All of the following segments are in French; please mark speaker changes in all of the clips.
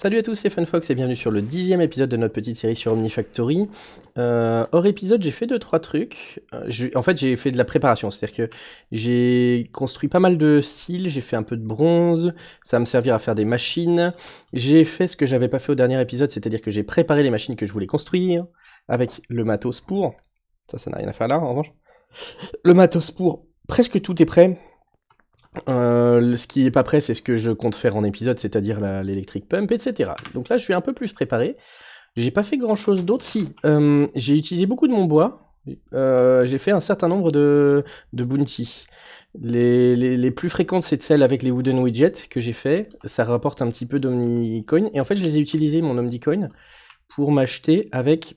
Speaker 1: Salut à tous, c'est FunFox et bienvenue sur le dixième épisode de notre petite série sur Omnifactory. Euh, hors épisode, j'ai fait deux, trois trucs. Euh, en fait, j'ai fait de la préparation, c'est-à-dire que j'ai construit pas mal de styles, j'ai fait un peu de bronze, ça va me servir à faire des machines. J'ai fait ce que j'avais pas fait au dernier épisode, c'est-à-dire que j'ai préparé les machines que je voulais construire avec le matos pour. Ça, ça n'a rien à faire là, en revanche. Le matos pour, presque tout est prêt. Euh, ce qui n'est pas prêt, c'est ce que je compte faire en épisode, c'est-à-dire l'électrique pump, etc. Donc là, je suis un peu plus préparé. J'ai pas fait grand-chose d'autre. Si, euh, j'ai utilisé beaucoup de mon bois. Euh, j'ai fait un certain nombre de, de bounty. Les, plus fréquentes, c'est celles avec les wooden widgets que j'ai fait. Ça rapporte un petit peu d'omni-coin. Et en fait, je les ai utilisés, mon omni-coin, pour m'acheter avec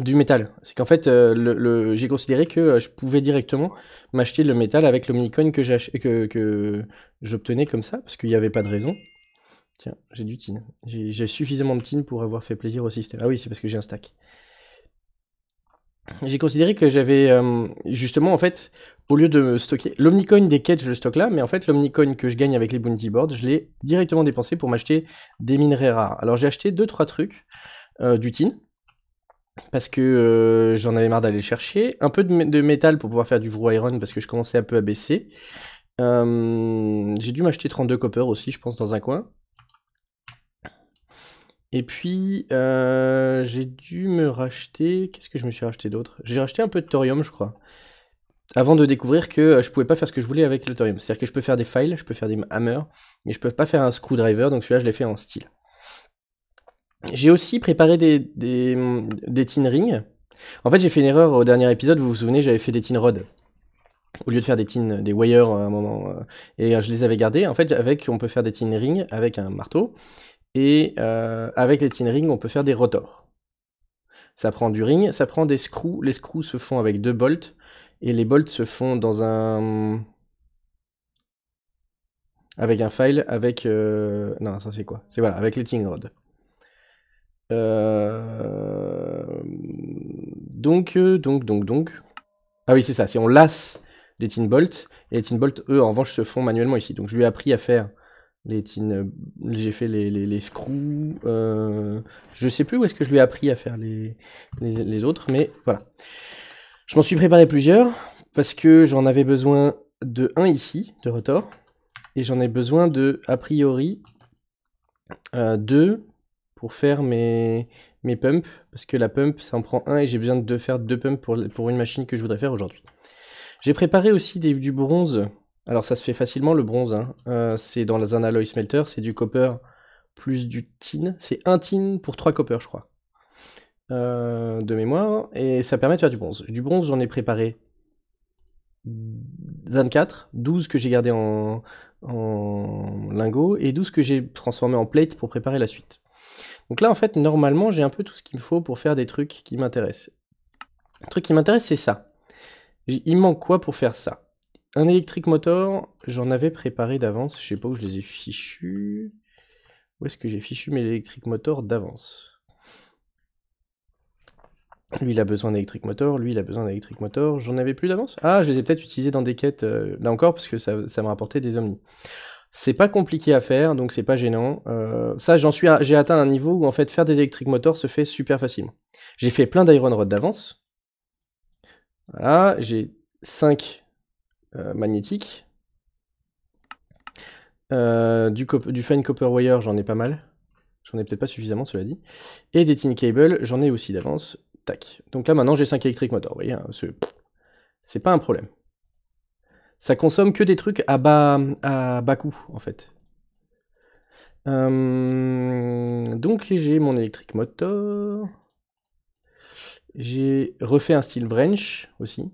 Speaker 1: du métal. C'est qu'en fait, euh, j'ai considéré que euh, je pouvais directement m'acheter le métal avec l'OmniCoin que, que, que j'obtenais comme ça, parce qu'il n'y avait pas de raison. Tiens, j'ai du tin. J'ai suffisamment de tin pour avoir fait plaisir au système. Ah oui, c'est parce que j'ai un stack. J'ai considéré que j'avais, euh, justement, en fait, au lieu de stocker... L'Omnicoin des quêtes, je le stocke là, mais en fait, l'Omnicoin que je gagne avec les Bounty Boards, je l'ai directement dépensé pour m'acheter des minerais rares. Alors, j'ai acheté 2-3 trucs du tin parce que euh, j'en avais marre d'aller chercher. Un peu de, métal pour pouvoir faire du vrou iron parce que je commençais un peu à baisser. j'ai dû m'acheter 32 copper aussi, je pense, dans un coin. Et puis, euh, j'ai dû me racheter... Qu'est-ce que je me suis racheté d'autre J'ai racheté un peu de thorium, je crois. Avant de découvrir que euh, je pouvais pas faire ce que je voulais avec le thorium. C'est-à-dire que je peux faire des files, je peux faire des hammers, mais je peux pas faire un screwdriver, donc celui-là, je l'ai fait en style. J'ai aussi préparé des, des, tin rings. En fait, j'ai fait une erreur au dernier épisode, vous vous souvenez, j'avais fait des tin rods. Au lieu de faire des tin, des wires à un moment. Euh, et euh, je les avais gardés. En fait, avec, on peut faire des tin rings avec un marteau. Et euh, avec les tin rings, on peut faire des rotors. Ça prend du ring, ça prend des screws. Les screws se font avec deux bolts. Et les bolts se font dans un. Avec un file, avec. Non, ça c'est quoi C'est voilà, avec les tin rods. Euh, donc, euh, donc, donc, donc. Ah oui, c'est ça, c'est on lasse des tin bolts. Et les tin bolts, eux, en revanche, se font manuellement ici. Donc je lui ai appris à faire les tin. Euh, j'ai fait les, les, screws. je sais plus où est-ce que je lui ai appris à faire les, les, autres, mais voilà. Je m'en suis préparé plusieurs parce que j'en avais besoin de un ici, de rotor. Et j'en ai besoin de, a priori, deux pour faire mes, mes pumps, parce que la pump, ça en prend un et j'ai besoin de faire deux pumps pour, une machine que je voudrais faire aujourd'hui. J'ai préparé aussi du bronze. Alors ça se fait facilement le bronze, hein. euh, c'est dans un alloy smelter, c'est du copper plus du tin. C'est un tin pour trois copper, je crois, euh, de mémoire, et ça permet de faire du bronze. Du bronze, j'en ai préparé 24, 12 que j'ai gardé en, en lingot et 12 que j'ai transformé en plate pour préparer la suite. Donc là, en fait, normalement, j'ai un peu tout ce qu'il me faut pour faire des trucs qui m'intéressent. Le truc qui m'intéresse, c'est ça. Il manque quoi pour faire ça Un électrique motor, j'en avais préparé d'avance. Je sais pas où je les ai fichus. Où est-ce que j'ai fichu mes électriques moteurs d'avance lui, il a besoin d'électrique motor. Lui, il a besoin d'électrique motor. J'en avais plus d'avance. Ah, je les ai peut-être utilisés dans des quêtes, euh, là encore, parce que ça, ça me rapportait des omnis. C'est pas compliqué à faire, donc c'est pas gênant. Euh, ça, j'en suis, j'ai atteint un niveau où en fait faire des électriques motors se fait super facilement. J'ai fait plein d'iron rod d'avance. Voilà, j'ai 5 euh, magnétiques. Euh, du, fine copper wire, j'en ai pas mal. J'en ai peut-être pas suffisamment, cela dit. Et des tin cable, j'en ai aussi d'avance. Tac. Donc là, maintenant, j'ai 5 électriques moteurs. Vous voyez, hein, c'est pas un problème. Ça consomme que des trucs à bas, à bas coût, en fait. Euh, donc j'ai mon électrique motor. J'ai refait un style wrench aussi.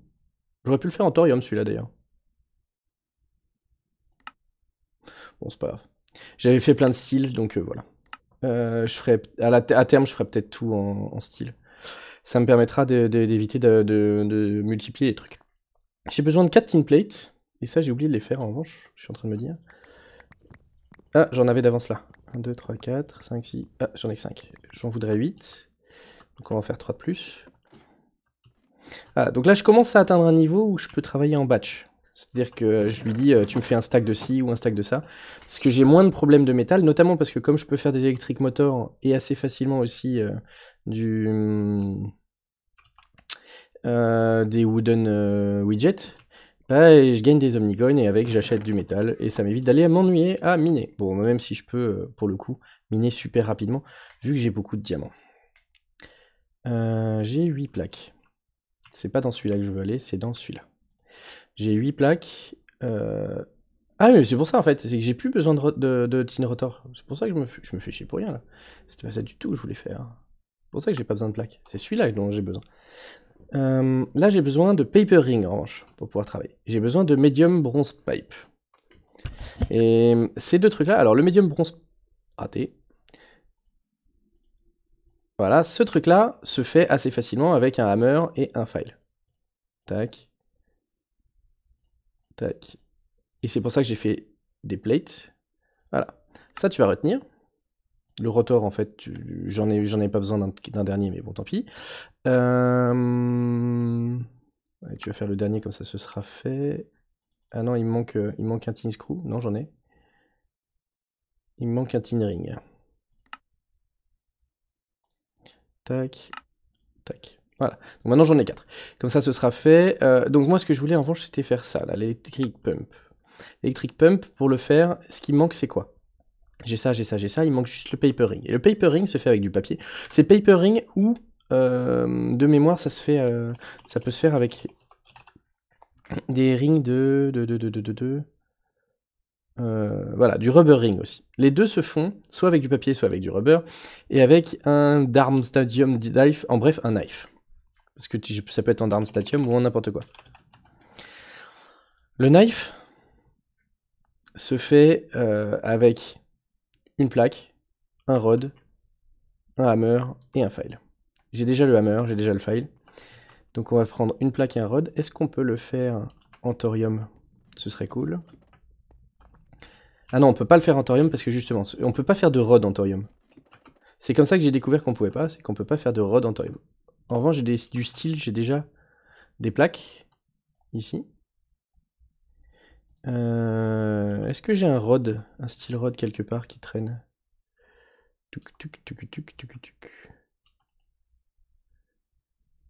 Speaker 1: J'aurais pu le faire en thorium celui-là d'ailleurs. Bon, c'est pas grave. J'avais fait plein de styles, donc euh, voilà. Euh, je ferai, à, la à, terme, je ferai peut-être tout en, style. Ça me permettra d'éviter de, multiplier les trucs. J'ai besoin de 4 tin et ça, j'ai oublié de les faire en revanche, je suis en train de me dire. Ah, j'en avais d'avance là. 1, 2, 3, 4, 5, 6. Ah, j'en ai 5. J'en voudrais 8. Donc on va en faire 3 de plus. Ah, donc là, je commence à atteindre un niveau où je peux travailler en batch. C'est-à-dire que je lui dis, euh, tu me fais un stack de ci ou un stack de ça. Parce que j'ai moins de problèmes de métal, notamment parce que comme je peux faire des électriques motors et assez facilement aussi euh, du, euh, des wooden widgets, bah, je gagne des Omnicoins et avec j'achète du métal et ça m'évite d'aller m'ennuyer à miner. Bon, même si je peux, euh, pour le coup, miner super rapidement vu que j'ai beaucoup de diamants. Euh, j'ai 8 plaques. C'est pas dans celui-là que je veux aller, c'est dans celui-là. J'ai 8 plaques. Euh, ah mais c'est pour ça en fait, c'est que j'ai plus besoin de, de, de tin rotor. C'est pour ça que je me, je me fais chier pour rien là. C'était pas ça du tout que je voulais faire. C'est pour ça que j'ai pas besoin de plaques. C'est celui-là dont j'ai besoin. Euh, là, j'ai besoin de paper ring revanche, pour pouvoir travailler. J'ai besoin de medium bronze pipe. Et ces deux trucs-là, alors le medium bronze raté. Voilà, ce truc-là se fait assez facilement avec un hammer et un file. Tac. Tac. Et c'est pour ça que j'ai fait des plates. Voilà. Ça, tu vas retenir. Le rotor, en fait, j'en ai, ai pas besoin d'un dernier, mais bon, tant pis. Euh, tu vas faire le dernier comme ça ce sera fait. Ah non, il manque, euh, il manque un tin screw. Non, j'en ai. Il manque un tin ring. Tac, tac. Voilà, donc maintenant j'en ai quatre. Comme ça, ce sera fait. Euh, donc moi, ce que je voulais en revanche, c'était faire ça, là, pump. L'électric pump, pour le faire, ce qui manque, c'est quoi J'ai ça, j'ai ça, j'ai ça, il manque juste le papering. Et le papering se fait avec du papier. C'est papering ou euh, de mémoire, ça, se fait, euh, ça peut se faire avec des rings de... de, de, de, de euh, voilà, du rubber ring aussi. Les deux se font soit avec du papier, soit avec du rubber, et avec un Darm Stadium Knife, en bref, un knife. Parce que tu, ça peut être en Darm Stadium ou en n'importe quoi. Le knife se fait avec une plaque, un rod, un hammer et un file. J'ai déjà le hammer, j'ai déjà le file. Donc on va prendre une plaque et un rod. Est-ce qu'on peut le faire en thorium Ce serait cool. Ah non, on peut pas le faire en thorium parce que justement, on peut pas faire de rod en thorium. C'est comme ça que j'ai découvert qu'on pouvait pas, c'est qu'on peut pas faire de rod en thorium. En revanche, j'ai du style, j'ai déjà des plaques ici. Euh, est-ce que j'ai un rod, un style rod quelque part qui traîne Tuc tuc tuc tuc tuc tuc.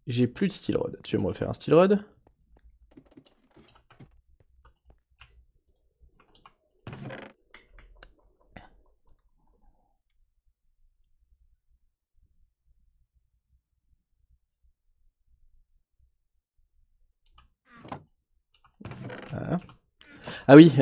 Speaker 1: J'ai plus de steel rod. Tu veux me refaire un steel rod Ah oui,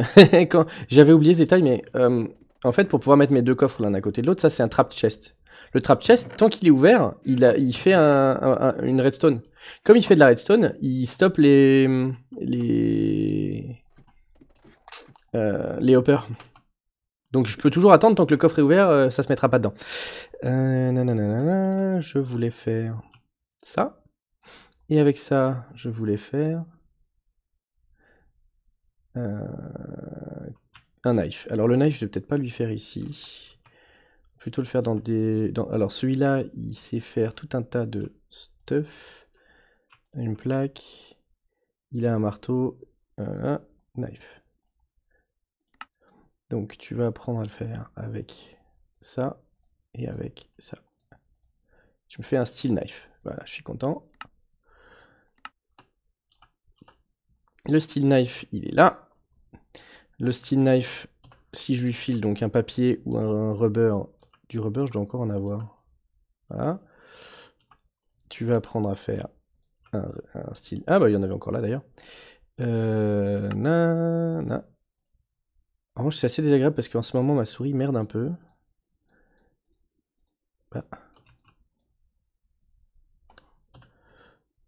Speaker 1: j'avais oublié les détails, mais euh, en fait, pour pouvoir mettre mes deux coffres l'un à côté de l'autre, ça c'est un trap chest. Le trap chest, tant qu'il est ouvert, il, fait un, une redstone. Comme il fait de la redstone, il stoppe les. les. Euh, les hoppers. Donc je peux toujours attendre tant que le coffre est ouvert, euh, ça se mettra pas dedans. Euh, je voulais faire ça. Et avec ça, je voulais faire un knife. Alors le knife, je vais peut-être pas lui faire ici le faire dans des... Dans, alors celui-là, il sait faire tout un tas de stuff. Une plaque. Il a un marteau. un knife. Donc tu vas apprendre à le faire avec ça et avec ça. je me fais un steel knife. Voilà, je suis content. Le steel knife, il est là. Le steel knife, si je lui file donc un papier ou un rubber, du rubber, je dois encore en avoir. Voilà. Tu vas apprendre à faire un, style. Ah bah il y en avait encore là d'ailleurs. Euh, na, En revanche, c'est assez désagréable parce qu'en ce moment, ma souris merde un peu.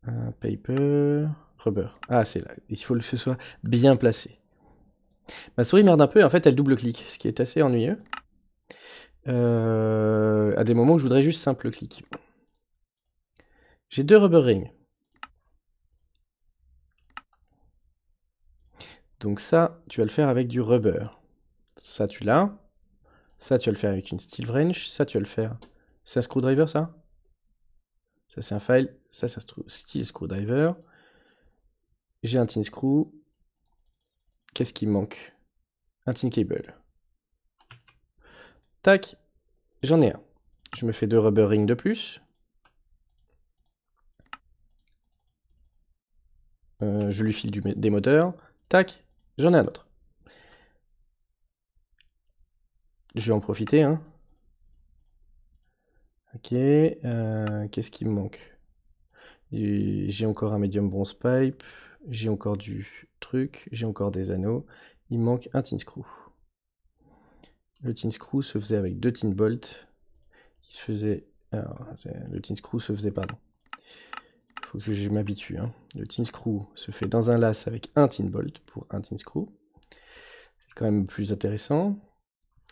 Speaker 1: Un paper. Rubber. Ah, c'est là. Il faut que ce soit bien placé. Ma souris merde un peu et en fait, elle double-clique, ce qui est assez ennuyeux. Euh, à des moments où je voudrais juste simple clic. J'ai deux rubber rings. Donc ça, tu vas le faire avec du rubber. Ça, tu l'as. Ça, tu vas le faire avec une steel wrench. Ça, tu vas le faire... C'est un screwdriver, ça Ça, c'est un file. Ça, c'est un steel screwdriver. J'ai un tin screw. Qu'est-ce qui manque Un tin cable. Tac, j'en ai un. Je me fais deux rubber rings de plus. Euh, je lui file du, des moteurs. Tac, j'en ai un autre. Je vais en profiter. Hein. Ok, euh, qu'est-ce qui me manque J'ai encore un médium bronze pipe, j'ai encore du truc, j'ai encore des anneaux. Il manque un tin screw. Le tin screw se faisait avec deux tin bolts qui se faisait... le tin screw se faisait, pardon. Faut que je m'habitue. Hein. Le tin screw se fait dans un las avec un tin bolt pour un tin screw. C'est quand même plus intéressant.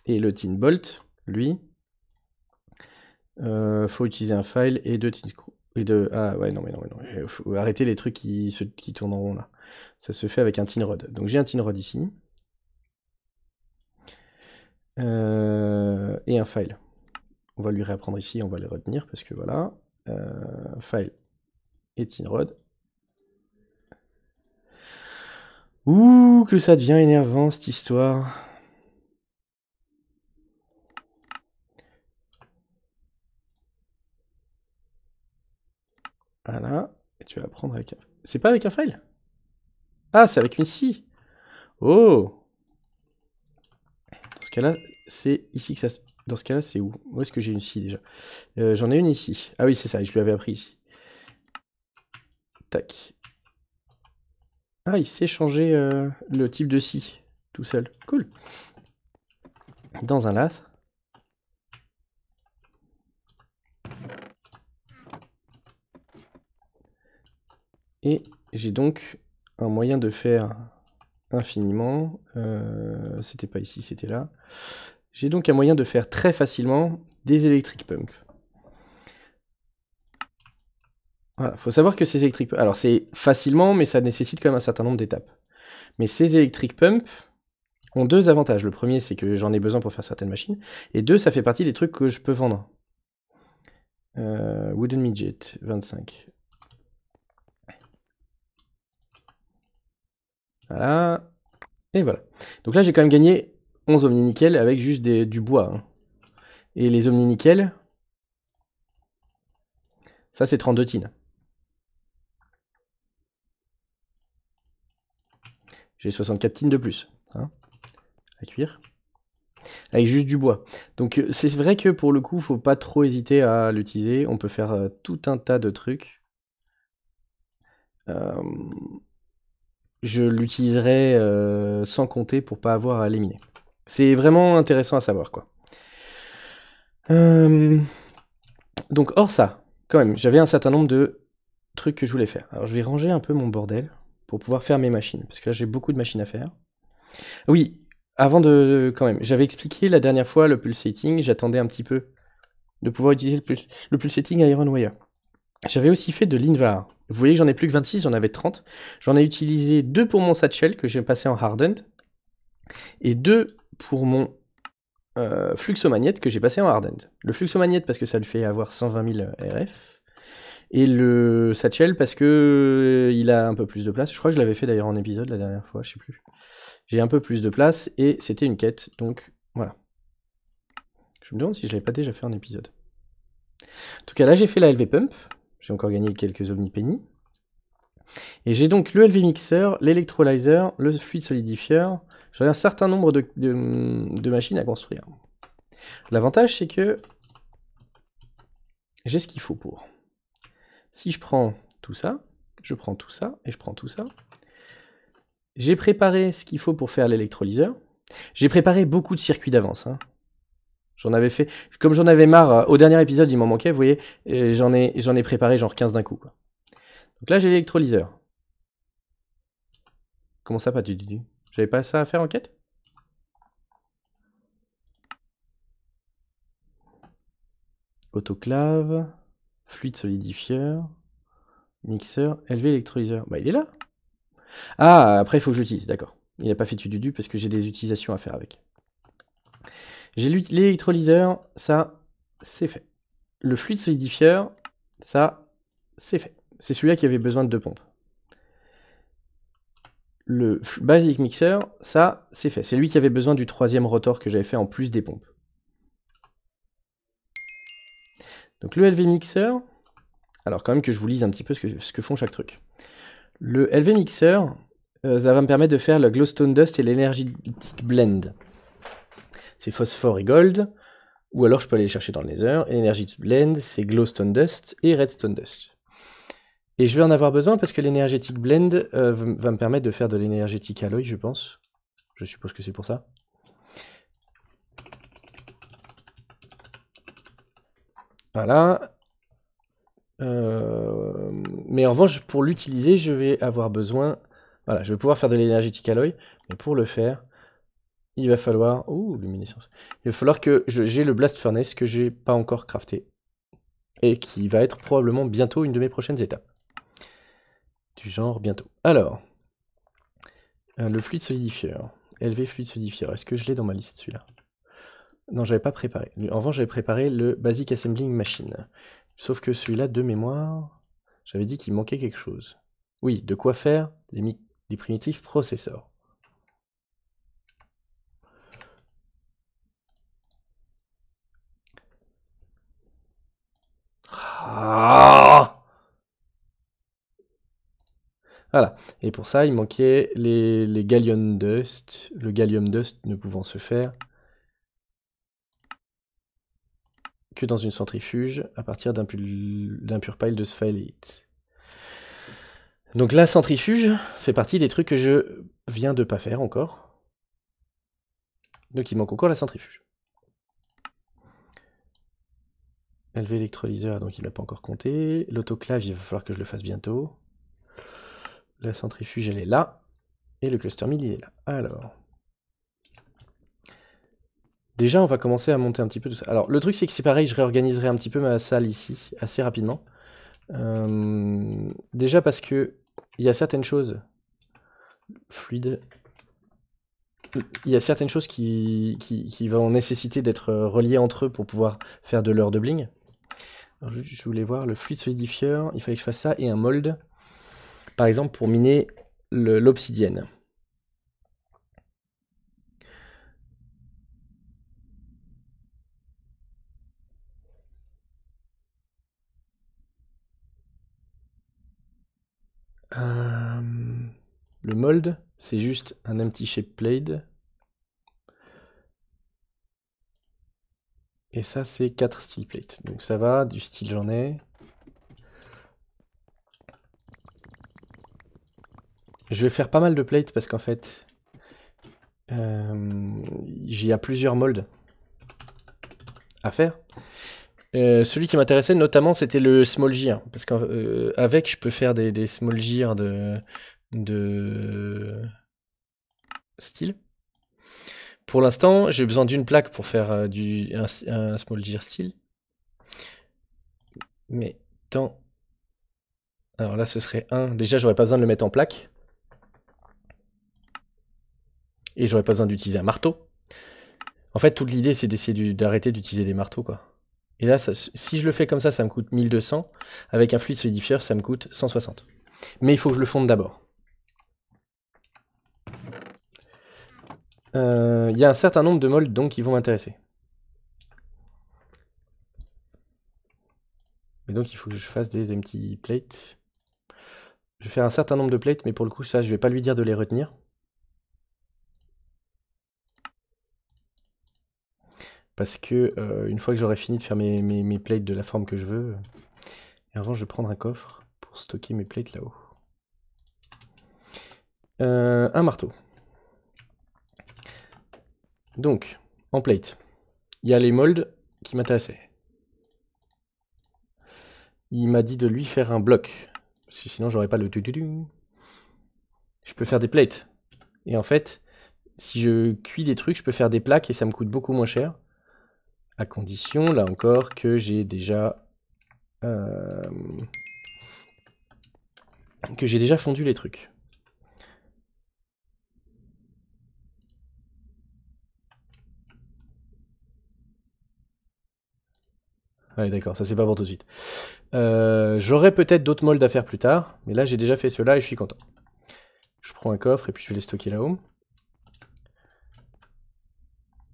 Speaker 1: Et le tin bolt, lui, euh, faut utiliser un file et deux tin Et deux... Ah ouais, non, mais non, mais non. Euh, faut arrêter les trucs qui, se... qui tournent en rond là. Ça se fait avec un tin rod. Donc j'ai un tin rod ici. Euh, et un file. On va lui réapprendre ici, on va le retenir parce que voilà, euh, file et inrod. Ouh, que ça devient énervant cette histoire. Voilà, et tu vas apprendre avec un... C'est pas avec un file Ah, c'est avec une scie Oh cas-là, c'est ici que ça Dans ce cas-là, c'est où Où est-ce que j'ai une scie déjà euh, J'en ai une ici. Ah oui, c'est ça, je lui avais appris Tac. Ah, il s'est changé euh, le type de scie tout seul. Cool. Dans un lath. Et j'ai donc un moyen de faire infiniment. Euh, c'était pas ici, c'était là. J'ai donc un moyen de faire très facilement des Electric Pumps. Voilà, faut savoir que ces Electric Pumps, Alors c'est facilement, mais ça nécessite quand même un certain nombre d'étapes. Mais ces Electric Pumps ont deux avantages. Le premier, c'est que j'en ai besoin pour faire certaines machines. Et deux, ça fait partie des trucs que je peux vendre. Euh, wooden Midget, 25. Voilà. Et voilà. Donc là, j'ai quand même gagné 11 omni nickel avec juste du bois. Hein. Et les omni nickel, ça c'est 32 tines. J'ai 64 tines de plus hein, à cuire. Avec juste du bois. Donc euh, c'est vrai que pour le coup, il faut pas trop hésiter à l'utiliser. On peut faire euh, tout un tas de trucs. Euh, je l'utiliserai euh, sans compter pour pas avoir à l'éliminer. C'est vraiment intéressant à savoir quoi. Euh, donc hors ça, quand même, j'avais un certain nombre de trucs que je voulais faire. Alors je vais ranger un peu mon bordel pour pouvoir faire mes machines, parce que là j'ai beaucoup de machines à faire. Oui, avant de, quand même, j'avais expliqué la dernière fois le pulsating, j'attendais un petit peu de pouvoir utiliser le, le pulsating Iron IronWire. J'avais aussi fait de l'Invar. Vous voyez que j'en ai plus que 26, j'en avais 30. J'en ai utilisé deux pour mon satchel que j'ai passé en hardened et deux pour mon euh, Fluxo magnette que j'ai passé en hardened. Le fluxomagnète parce que ça le fait avoir 120 000 RF et le satchel parce que euh, il a un peu plus de place. Je crois que je l'avais fait d'ailleurs en épisode la dernière fois, je sais plus. J'ai un peu plus de place et c'était une quête, donc voilà. Je me demande si je l'avais pas déjà fait en épisode. En tout cas, là j'ai fait la LV Pump, j'ai encore gagné quelques omnipennies. Et j'ai donc le LV Mixer, l'électrolyseur, le fluide Solidifier. J'aurai un certain nombre de, machines à construire. L'avantage, c'est que j'ai ce qu'il faut pour. Si je prends tout ça, je prends tout ça et je prends tout ça. J'ai préparé ce qu'il faut pour faire l'électrolyseur. J'ai préparé beaucoup de circuits d'avance. Hein. J'en avais fait. Comme j'en avais marre, euh, au dernier épisode, il m'en manquait, vous voyez, j'en ai, ai préparé genre 15 d'un coup. Quoi. Donc là, j'ai l'électrolyseur. Comment ça, pas du du J'avais pas ça à faire en quête Autoclave, fluide solidifieur, mixeur, élevé électrolyseur. Bah, il est là. Ah, après, il faut que j'utilise, d'accord. Il n'a pas fait du du parce que j'ai des utilisations à faire avec. J'ai l'électrolyseur, ça, c'est fait. Le fluide solidifieur, ça, c'est fait. C'est celui-là qui avait besoin de deux pompes. Le basic mixer, ça, c'est fait. C'est lui qui avait besoin du troisième rotor que j'avais fait en plus des pompes. Donc le LV mixer, alors quand même que je vous lise un petit peu ce que, ce que font chaque truc. Le LV mixer, euh, ça va me permettre de faire le glowstone dust et l'énergie blend c'est phosphore et gold, ou alors je peux aller les chercher dans le nether. Et l'énergie blend, c'est glowstone dust et redstone dust. Et je vais en avoir besoin parce que l'énergétique blend euh, va me permettre de faire de l'énergétique alloy, je pense. Je suppose que c'est pour ça. Voilà. Euh, mais en revanche, pour l'utiliser, je vais avoir besoin... Voilà, je vais pouvoir faire de l'énergétique alloy, mais pour le faire, il va falloir... luminescence. Il va falloir que j'ai le Blast Furnace que j'ai pas encore crafté. Et qui va être probablement bientôt une de mes prochaines étapes. Du genre bientôt. Alors, euh, le fluide solidifier. LV fluide solidifieur. Est-ce que je l'ai dans ma liste celui-là Non, j'avais pas préparé. En revanche, j'avais préparé le Basic Assembling Machine. Sauf que celui-là, de mémoire, j'avais dit qu'il manquait quelque chose. Oui, de quoi faire les, les primitifs processeurs. Ah. voilà. Et pour ça, il manquait les, les gallium dust, le gallium dust ne pouvant se faire que dans une centrifuge à partir d'un pur pile de sphaléite. Donc la centrifuge fait partie des trucs que je viens de pas faire encore. Donc il manque encore la centrifuge. LV électrolyseur, donc il ne l'a pas encore compté. L'autoclave, il va falloir que je le fasse bientôt. La centrifuge, elle est là. Et le cluster mid, il est là. Alors. Déjà, on va commencer à monter un petit peu tout ça. Alors, le truc, c'est que c'est pareil, je réorganiserai un petit peu ma salle ici, assez rapidement. Euh, déjà parce que il y a certaines choses fluides. Il y a certaines choses qui, qui vont nécessiter d'être reliées entre eux pour pouvoir faire de leur doubling je, voulais voir le fluide solidifieur, il fallait que je fasse ça, et un mold, par exemple pour miner l'obsidienne. Euh, le mold, c'est juste un empty shape plate. Et ça, c'est 4 style plates. Donc ça va, du style j'en ai. Je vais faire pas mal de plates parce qu'en fait, euh, il y a plusieurs molds à faire. Euh, celui qui m'intéressait notamment, c'était le small gear. Parce qu'avec, euh, je peux faire des, small gear de, de style. Pour l'instant, j'ai besoin d'une plaque pour faire euh, du, un, small gear steel. Mais dans... Alors là, ce serait un. Déjà, j'aurais pas besoin de le mettre en plaque. Et j'aurais pas besoin d'utiliser un marteau. En fait, toute l'idée, c'est d'essayer d'arrêter d'utiliser des marteaux, quoi. Et là, si je le fais comme ça, ça me coûte 1200. Avec un fluide solidifieur, ça me coûte 160. Mais il faut que je le fonde d'abord. Euh, il y a un certain nombre de molds donc qui vont m'intéresser. Mais donc il faut que je fasse des empty plates. Je vais faire un certain nombre de plates, mais pour le coup, ça, je vais pas lui dire de les retenir. Parce que euh, une fois que j'aurai fini de faire mes, plates de la forme que je veux, et avant je vais prendre un coffre pour stocker mes plates là-haut. Euh, un marteau. Donc, en plate, il y a les molds qui m'intéressaient. Il m'a dit de lui faire un bloc, parce que sinon j'aurais pas le tu Je peux faire des plates. Et en fait, si je cuis des trucs, je peux faire des plaques et ça me coûte beaucoup moins cher. À condition, là encore, que j'ai déjà... Euh, que j'ai déjà fondu les trucs. Ouais, d'accord, ça c'est pas pour tout de suite. Euh, J'aurai peut-être d'autres moldes à faire plus tard, mais là j'ai déjà fait cela et je suis content. Je prends un coffre et puis je vais les stocker là-haut.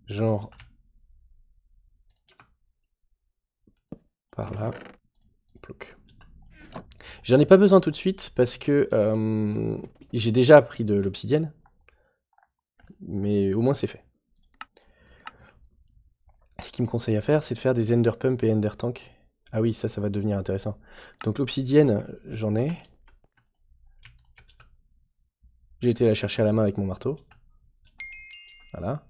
Speaker 1: Genre... Par là. J'en ai pas besoin tout de suite parce que euh, j'ai déjà pris de l'obsidienne. Mais au moins c'est fait ce qu'il me conseille à faire, c'est de faire des Ender Pump et Ender Tank. Ah oui, ça, ça va devenir intéressant. Donc l'obsidienne, j'en ai. J'ai été la chercher à la main avec mon marteau. Voilà.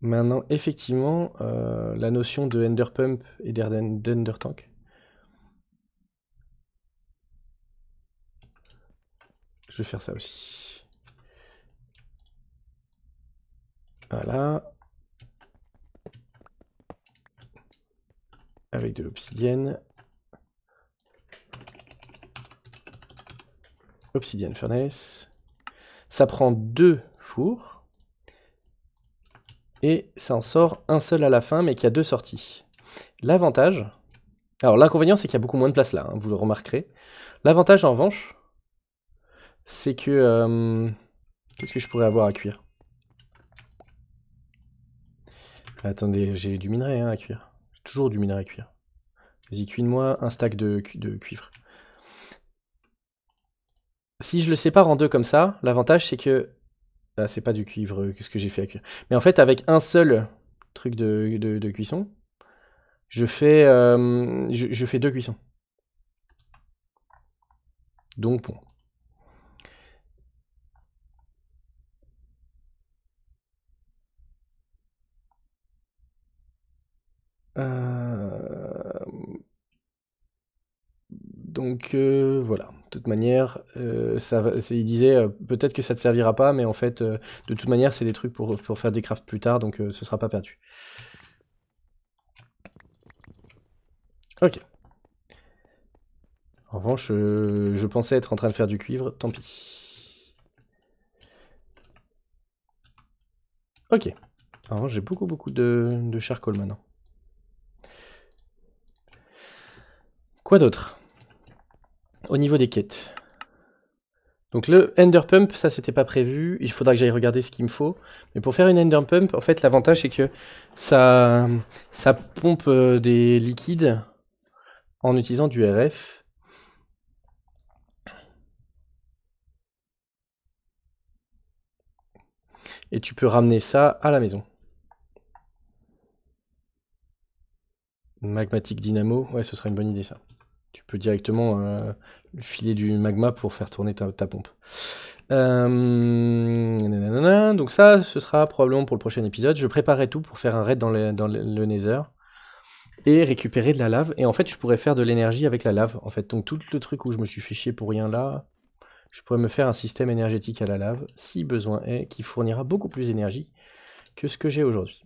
Speaker 1: Maintenant, effectivement, euh, la notion de Ender Pump et d'Ender Tank. Je vais faire ça aussi. Voilà. Avec de l'obsidienne. obsidienne Furnace. Ça prend deux fours. Et ça en sort un seul à la fin, mais qui a deux sorties. L'avantage... Alors l'inconvénient, c'est qu'il y a beaucoup moins de place là, hein, vous le remarquerez. L'avantage, en revanche, c'est que... Euh, qu'est-ce que je pourrais avoir à cuire Attendez, j'ai du minerai hein, à cuire. toujours du minerai à cuire. Vas-y, cuine-moi un stack de, cuivre. Si je le sépare en deux comme ça, l'avantage c'est que... Ah, c'est pas du cuivre, euh, ce que j'ai fait à cuire Mais en fait, avec un seul truc de, cuisson, je fais, euh, je fais deux cuissons. Donc bon. Euh, donc euh, voilà, de toute manière, euh, ça, il disait peut-être que ça ne te servira pas, mais en fait, de toute manière, c'est des trucs pour, pour, faire des crafts plus tard, donc ce ne sera pas perdu. Ok. En revanche, je pensais être en train de faire du cuivre, tant pis. Ok. En j'ai beaucoup beaucoup de, de charcoal maintenant. Quoi d'autre Au niveau des quêtes. Donc le Ender Pump, ça c'était pas prévu, il faudra que j'aille regarder ce qu'il me faut. Mais pour faire une Ender Pump, en fait l'avantage c'est que ça, ça pompe euh, des liquides en utilisant du RF. Et tu peux ramener ça à la maison. Magmatic Dynamo, ouais ce serait une bonne idée ça directement le euh, filer du magma pour faire tourner ta, pompe. Euh, donc ça, ce sera probablement pour le prochain épisode. Je préparais tout pour faire un raid dans le, le Nether et récupérer de la lave. Et en fait, je pourrais faire de l'énergie avec la lave. En fait, donc tout le truc où je me suis fait chier pour rien là, je pourrais me faire un système énergétique à la lave, si besoin est, qui fournira beaucoup plus d'énergie que ce que j'ai aujourd'hui.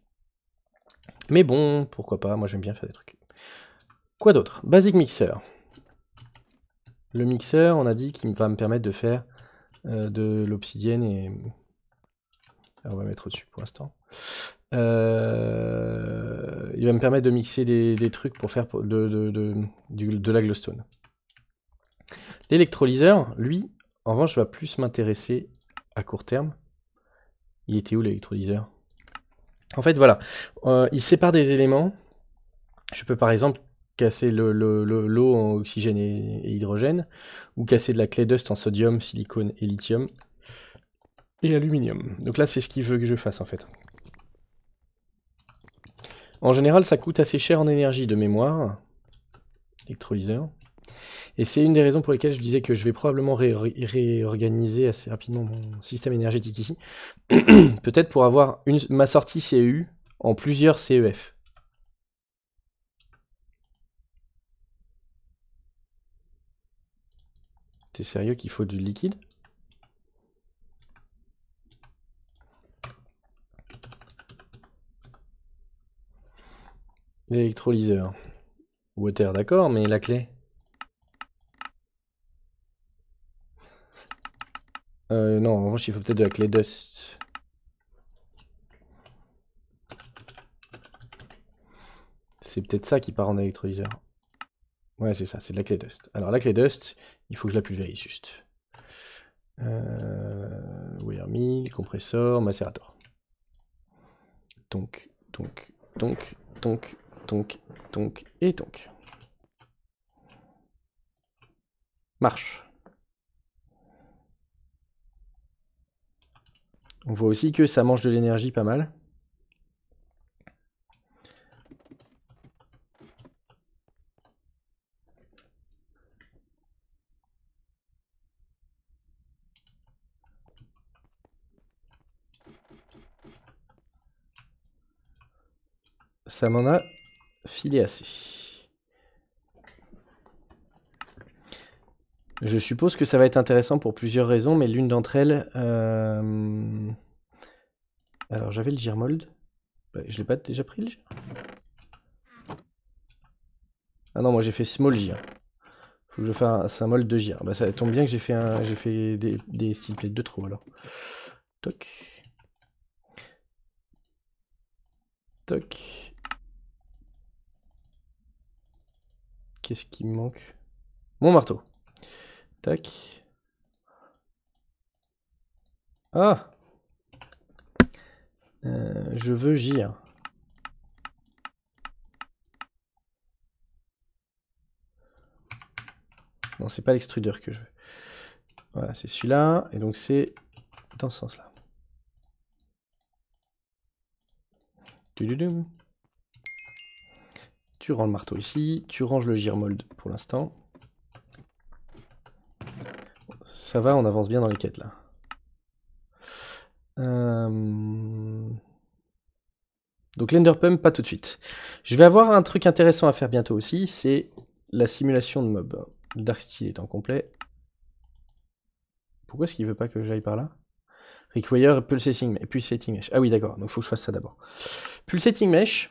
Speaker 1: Mais bon, pourquoi pas, moi j'aime bien faire des trucs. Quoi d'autre Basic Mixer. Le mixeur, on a dit qu'il va me permettre de faire euh, de l'obsidienne et... Ah, on va mettre au-dessus pour l'instant. Euh, il va me permettre de mixer des, trucs pour faire de, la glowstone. L'électrolyseur, lui, en revanche, va plus m'intéresser à court terme. Il était où l'électrolyseur En fait, voilà. Euh, il sépare des éléments. Je peux par exemple casser l'eau le, en oxygène et, hydrogène, ou casser de la clay dust en sodium, silicone et lithium, et aluminium. Donc là, c'est ce qu'il veut que je fasse, en fait. En général, ça coûte assez cher en énergie de mémoire, électrolyseur, et c'est une des raisons pour lesquelles je disais que je vais probablement réorganiser assez rapidement mon système énergétique ici, peut-être pour avoir ma sortie CEU en plusieurs CEF. sérieux qu'il faut du liquide L'électrolyseur. Water, d'accord, mais la clé euh, Non, en revanche, il faut peut-être de la clé Dust. C'est peut-être ça qui part en électrolyseur. Ouais, c'est ça, c'est de la clé Dust. Alors, la clé Dust, il faut que je la pulvérise, juste. Euh, wear mill, compresseur, macérator. Donc, donc, donc, donc, donc, donc et donc. Marche. On voit aussi que ça mange de l'énergie pas mal. ça m'en a filé assez. Je suppose que ça va être intéressant pour plusieurs raisons, mais l'une d'entre elles... Euh, alors j'avais le Girmold. Bah, je l'ai pas déjà pris le Ah non, moi j'ai fait Small Gir. Faut je fasse un, mold de gir Bah ça tombe bien que j'ai fait, un, fait des, des de trop alors. Toc. Toc. Qu'est-ce qui me manque Mon marteau. Tac. Ah euh, Je veux gire. Non, c'est pas l'extrudeur que je veux. Voilà, c'est celui-là. Et donc c'est dans ce sens-là. Tu rends le marteau ici, tu ranges le girmold pour l'instant. Ça va, on avance bien dans les quêtes là. Euh, donc Donc pump pas tout de suite. Je vais avoir un truc intéressant à faire bientôt aussi, c'est la simulation de mob. Darksteel dark est en complet. Pourquoi est-ce qu'il veut pas que j'aille par là Require pulsating, pulsating mesh. Ah oui d'accord, donc il faut que je fasse ça d'abord. Pulsating mesh,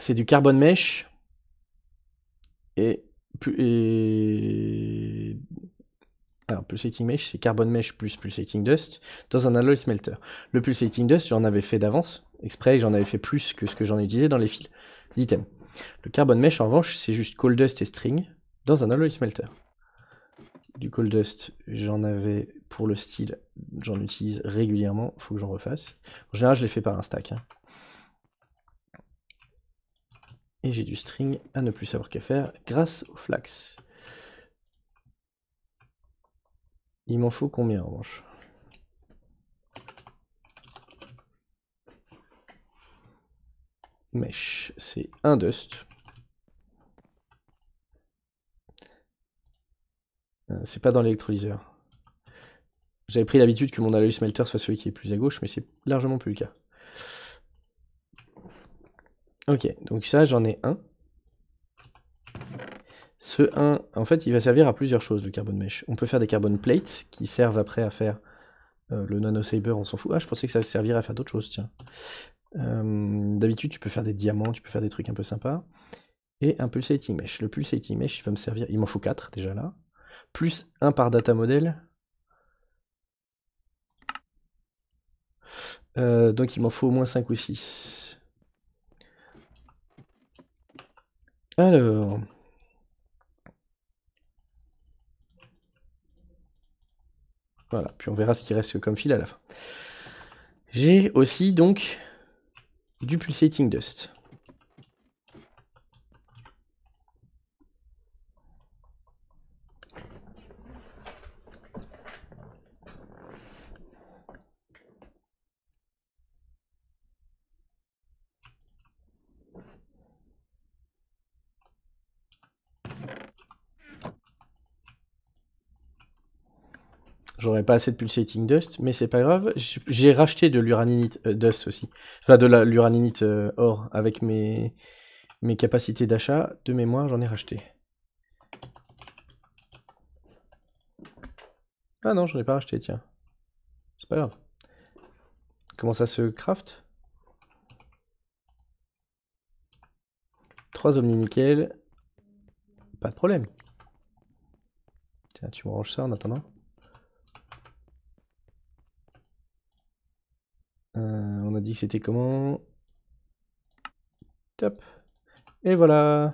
Speaker 1: c'est du carbone mesh et, et pulsating mesh, c'est carbone mesh plus pulsating dust dans un alloy smelter. Le pulsating dust, j'en avais fait d'avance, exprès, j'en avais fait plus que ce que j'en utilisais dans les fils d'items. Le carbone mesh, en revanche, c'est juste cold dust et string dans un alloy smelter. Du cold dust, j'en avais pour le style, j'en utilise régulièrement, faut que j'en refasse. En général, je les fait par un stack. Hein. Et j'ai du string à ne plus savoir qu'à faire grâce au flax. Il m'en faut combien en revanche Mesh, c'est un dust. Euh, c'est pas dans l'électrolyseur. J'avais pris l'habitude que mon alloy smelter soit celui qui est plus à gauche, mais c'est largement plus le cas. Ok, donc ça, j'en ai un. Ce 1, en fait, il va servir à plusieurs choses, le carbone mesh. On peut faire des carbone plates qui servent après à faire euh, le nano saber, on s'en fout. Ah, je pensais que ça servir à faire d'autres choses, tiens. Euh, d'habitude, tu peux faire des diamants, tu peux faire des trucs un peu sympas. Et un pulsating mesh. Le pulsating mesh, il va me servir, il m'en faut 4 déjà là. Plus 1 par data model. Euh, donc il m'en faut au moins 5 ou 6. Alors. Voilà, puis on verra ce qui reste comme fil à la fin. J'ai aussi donc du pulsating dust. pas assez de pulsating dust, mais c'est pas grave. J'ai racheté de l'uraninite euh, dust aussi. Enfin, de l'uraninite euh, or avec mes, mes capacités d'achat. De mémoire, j'en ai racheté. Ah non, j'en ai pas racheté, tiens. C'est pas grave. Comment ça se craft 3 omni-nickel. Pas de problème. Tiens, tu me ranges ça en attendant. Euh, on a dit que c'était comment Top. Et voilà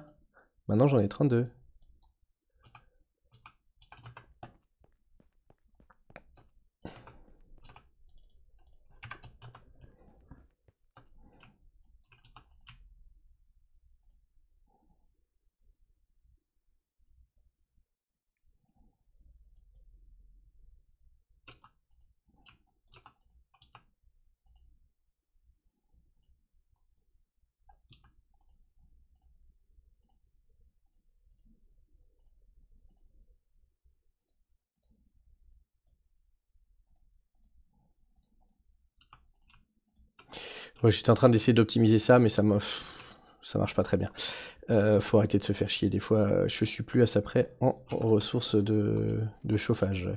Speaker 1: Maintenant j'en ai 32. j'étais en train d'essayer d'optimiser ça, mais ça marche pas très bien. Euh, faut arrêter de se faire chier. Des fois, euh, je suis plus à ça près en ressources de, chauffage.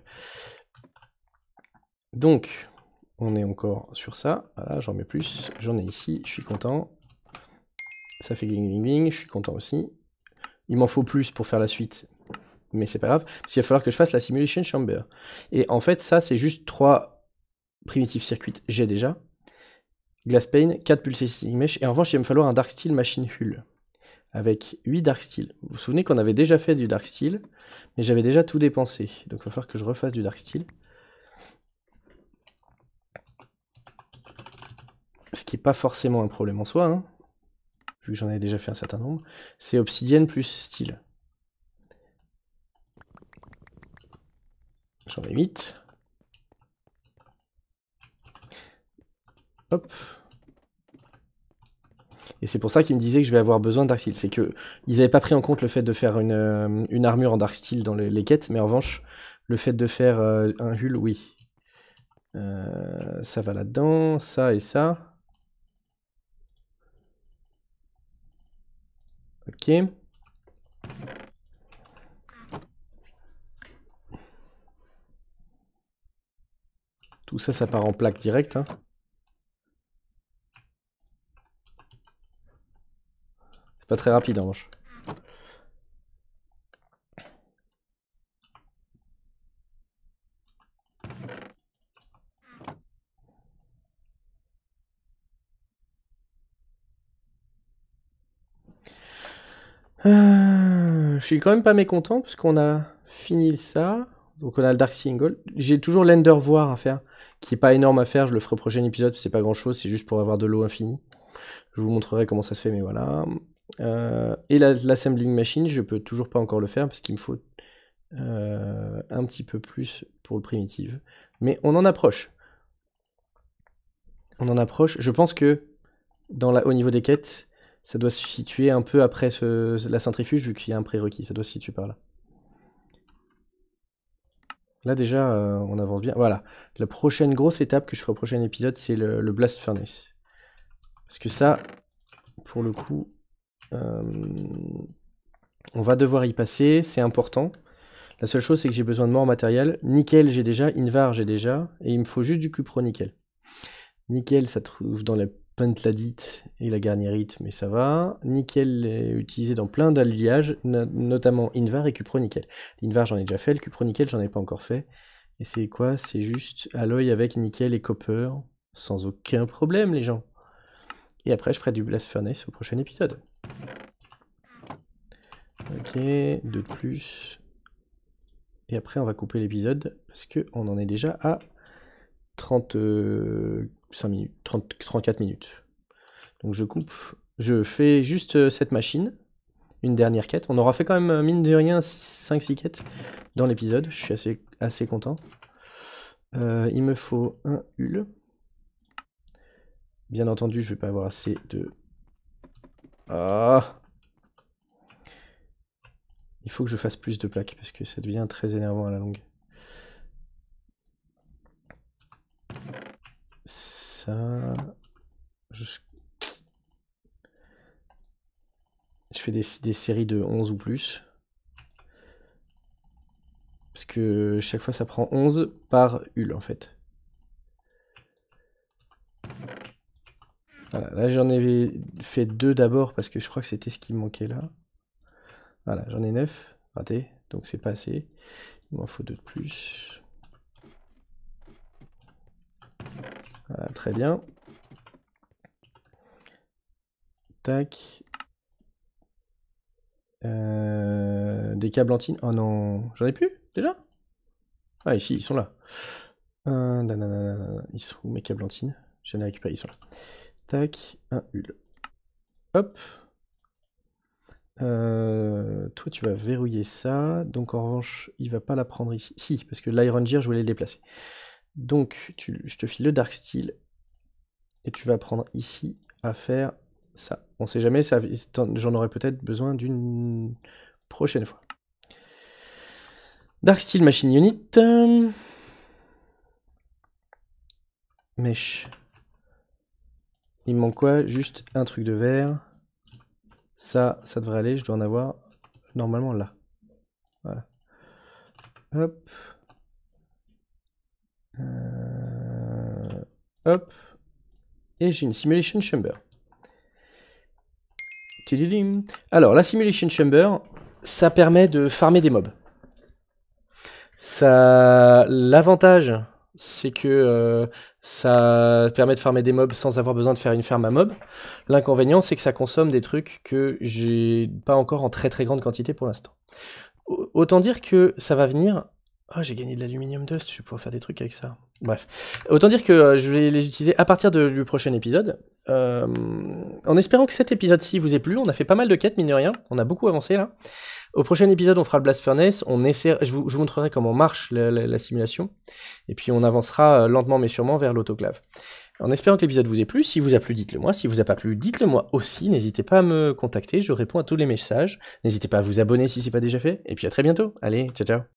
Speaker 1: Donc, on est encore sur ça. Voilà, j'en mets plus. J'en ai ici. Je suis content. Ça fait ding ding ding. Je suis content aussi. Il m'en faut plus pour faire la suite. Mais c'est pas grave. Parce qu'il va falloir que je fasse la simulation chamber. Et en fait, ça, c'est juste trois primitives circuits. J'ai déjà. Glass Pain, 4 Pulsating Mesh, et en revanche il va me falloir un Dark Steel Machine Hull, avec 8 Dark Steel. Vous vous souvenez qu'on avait déjà fait du Dark Steel, mais j'avais déjà tout dépensé, donc il va falloir que je refasse du Dark Steel. Ce qui n'est pas forcément un problème en soi, hein, vu que j'en ai déjà fait un certain nombre, c'est Obsidienne plus Steel. J'en ai 8. Hop. Et c'est pour ça qu'ils me disaient que je vais avoir besoin de Darksteel. C'est qu'ils n'avaient pas pris en compte le fait de faire une, euh, armure en Darksteel dans les, quêtes, mais en revanche, le fait de faire euh, un hull, oui. Euh, ça va là-dedans, ça et ça. Ok. Tout ça, ça part en plaque directe. Hein. Pas très rapide en revanche. Euh, je suis quand même pas mécontent parce qu'on a fini ça. Donc on a le Dark Single. J'ai toujours l'Ender Voir à faire, qui est pas énorme à faire. Je le ferai au prochain épisode, c'est pas grand chose, c'est juste pour avoir de l'eau infinie. Je vous montrerai comment ça se fait, mais voilà. Euh, et l'assembling machine, je peux toujours pas encore le faire parce qu'il me faut euh, un petit peu plus pour le primitive. Mais on en approche. On en approche. Je pense que dans au niveau des quêtes, ça doit se situer un peu après la centrifuge vu qu'il y a un prérequis. Ça doit se situer par là. Là déjà, euh, on avance bien. Voilà. La prochaine grosse étape que je ferai au prochain épisode, c'est le Blast Furnace. Parce que ça, pour le coup, euh, on va devoir y passer, c'est important. La seule chose, c'est que j'ai besoin de mort en matériel. Nickel, j'ai déjà. Invar, j'ai déjà. Et il me faut juste du cupro nickel. Nickel, ça trouve dans la pentladite et la garnierite, mais ça va. Nickel est utilisé dans plein d'alliages, notamment Invar et cupro nickel. L'Invar, j'en ai déjà fait. Le cupro nickel, j'en ai pas encore fait. Et c'est quoi C'est juste alloy avec nickel et copper. Sans aucun problème, les gens. Et après, je ferai du blast furnace au prochain épisode. Ok, de plus. Et après, on va couper l'épisode parce qu'on en est déjà à 35 euh, minutes, 34 minutes. Donc je coupe, je fais juste euh, cette machine, une dernière quête. On aura fait quand même, euh, mine de rien, 5-6 quêtes dans l'épisode. Je suis assez, assez content. il me faut un hul. Bien entendu, je vais pas avoir assez de ah Il faut que je fasse plus de plaques parce que ça devient très énervant à la longue. Ça... Je, fais des, séries de 11 ou plus. Parce que chaque fois ça prend 11 par hull en fait. là j'en ai fait deux d'abord parce que je crois que c'était ce qui me manquait là. Voilà, j'en ai neuf, raté, donc c'est pas assez. Il m'en faut deux de plus. très bien. Tac. Euh, des câbles antines. Oh non, j'en ai plus déjà Ah ici, ils sont là. Euh, ils sont où mes câbles antines J'en ai récupéré, ils sont là. Tac, un hull. Hop. Euh, toi, tu vas verrouiller ça. Donc, en revanche, il va pas la prendre ici. Si, parce que l'Iron Gear, je voulais le déplacer. Donc, je te file le Dark Steel. Et tu vas prendre ici à faire ça. On ne sait jamais, j'en aurais peut-être besoin d'une prochaine fois. Dark Steel Machine Unit. Mesh il manque quoi Juste un truc de verre. Ça, ça devrait aller. Je dois en avoir normalement là. Hop. Euh, hop. Et j'ai une Simulation Chamber. Alors, la Simulation Chamber, ça permet de farmer des mobs. Ça, l'avantage c'est que euh, ça permet de farmer des mobs sans avoir besoin de faire une ferme à mobs. L'inconvénient, c'est que ça consomme des trucs que j'ai pas encore en très très grande quantité pour l'instant. Autant dire que ça va venir Oh, j'ai gagné de l'aluminium dust, je vais pouvoir faire des trucs avec ça. Bref. Autant dire que euh, je vais les utiliser à partir du prochain épisode. Euh, en espérant que cet épisode-ci vous ait plu, on a fait pas mal de quêtes, mine de rien. On a beaucoup avancé là. Au prochain épisode, on fera le Blast Furnace. On essaie, je, vous, montrerai comment marche la, simulation. Et puis on avancera euh, lentement mais sûrement vers l'autoclave. En espérant que l'épisode vous ait plu, si vous a plu, dites-le moi. Si vous a pas plu, dites-le moi aussi. N'hésitez pas à me contacter, je réponds à tous les messages. N'hésitez pas à vous abonner si ce n'est pas déjà fait. Et puis à très bientôt. Allez, ciao ciao.